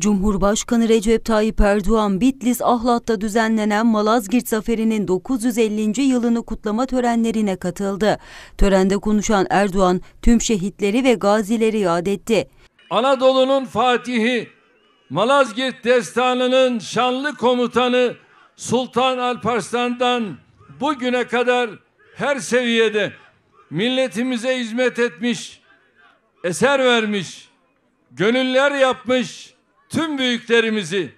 Cumhurbaşkanı Recep Tayyip Erdoğan, Bitlis Ahlat'ta düzenlenen Malazgirt Zaferi'nin 950. yılını kutlama törenlerine katıldı. Törende konuşan Erdoğan, tüm şehitleri ve gazileri yad etti. Anadolu'nun fatihi, Malazgirt Destanı'nın şanlı komutanı Sultan Alparslan'dan bugüne kadar her seviyede milletimize hizmet etmiş, eser vermiş, gönüller yapmış, tüm büyüklerimizi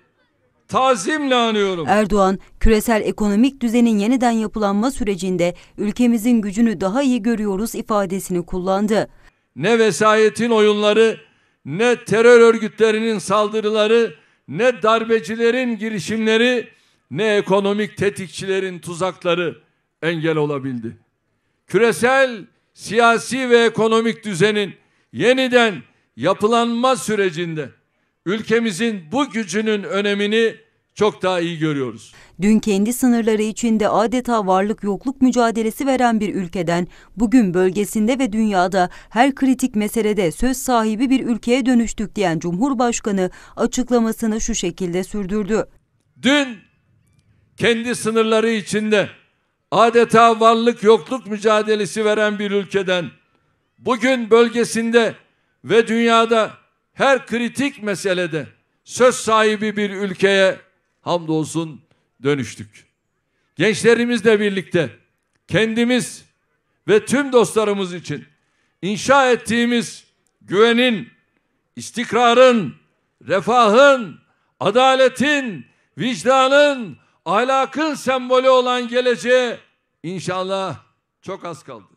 tazimle anıyorum. Erdoğan, küresel ekonomik düzenin yeniden yapılanma sürecinde ülkemizin gücünü daha iyi görüyoruz ifadesini kullandı. Ne vesayetin oyunları, ne terör örgütlerinin saldırıları, ne darbecilerin girişimleri, ne ekonomik tetikçilerin tuzakları engel olabildi. Küresel siyasi ve ekonomik düzenin yeniden yapılanma sürecinde ülkemizin bu gücünün önemini çok daha iyi görüyoruz. Dün kendi sınırları içinde adeta varlık yokluk mücadelesi veren bir ülkeden bugün bölgesinde ve dünyada her kritik meselede söz sahibi bir ülkeye dönüştük diyen Cumhurbaşkanı açıklamasını şu şekilde sürdürdü. Dün kendi sınırları içinde adeta varlık yokluk mücadelesi veren bir ülkeden bugün bölgesinde ve dünyada her kritik meselede söz sahibi bir ülkeye hamdolsun dönüştük. Gençlerimizle birlikte kendimiz ve tüm dostlarımız için inşa ettiğimiz güvenin, istikrarın, refahın, adaletin, vicdanın, ahlakın sembolü olan geleceğe inşallah çok az kaldı.